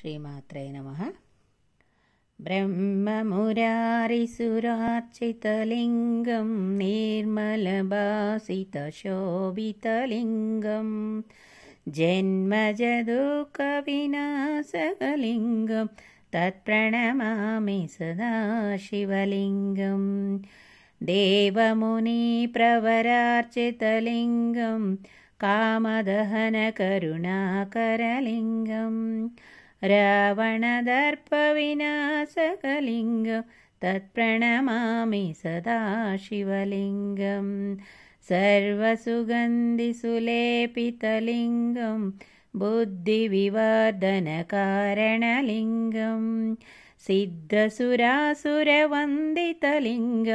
श्रीमात्रे नमः ब्रह्ममुरारिसुरार्चितलिङ्गं निर्मलबासितशोभितलिङ्गम् जन्मजदुःखविनाशकलिङ्गं तत्प्रणमामि सदाशिवलिङ्गं देवमुनिप्रवरार्चितलिङ्गं कामदहनकरुणाकरलिङ्गम् रावणदर्पविनाशकलिङ्ग तत्प्रणमामि शिवलिङ्गम् सर्वसुगन्धिसुलेपितलिङ्गम् बुद्धिविवर्दनकारणलिङ्गम् सिद्धसुरासुरवन्दितलिङ्ग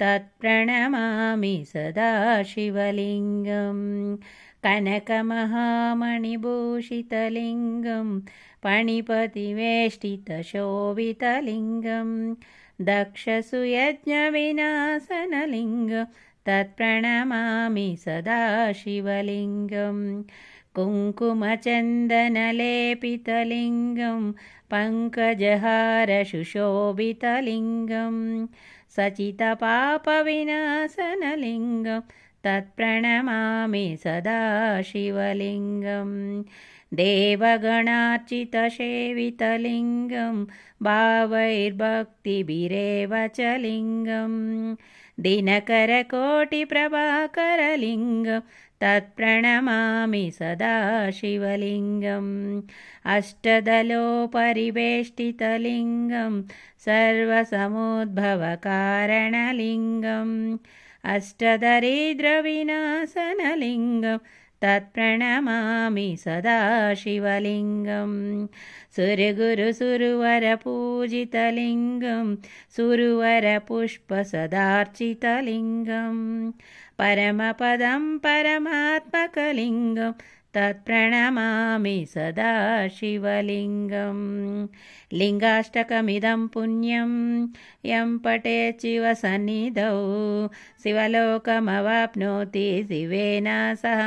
तत्प्रणमामि सदा शिवलिङ्गम् कनकमहामणिभूषितलिङ्गम् पणिपतिवेष्टितशोभितलिङ्गम् दक्षसुयज्ञविनाशनलिङ्गं तत्प्रणमामि सदाशिवलिङ्गम् कुङ्कुमचन्दनलेपितलिङ्गं पङ्कजहारशुशोभितलिङ्गं सचितपापविनाशनलिङ्गं तत्प्रणमामि सदाशिवलिङ्गम् देवगणार्चितसेवितलिङ्गं भावैर्भक्तिभिरेव च लिङ्गम् दिनकरकोटिप्रभाकरलिङ्गम् तत्प्रणमामि सदाशिवलिङ्गम् अष्टदलोपरिवेष्टितलिङ्गम् सर्वसमुद्भवकारणलिङ्गम् अष्टदरिद्रविनाशनलिङ्गम् तत्प्रणमामि सदा सुरगुरु सुरगुरुसुरवरपूजितलिङ्गं सुरवरपुष्पसदार्चितलिङ्गं परमपदं परमात्मकलिङ्गं तत्प्रणमामि सदा शिवलिङ्गं लिङ्गाष्टकमिदं पुण्यं यं पटे चिवसन्निधौ शिवलोकमवाप्नोति शिवेन सह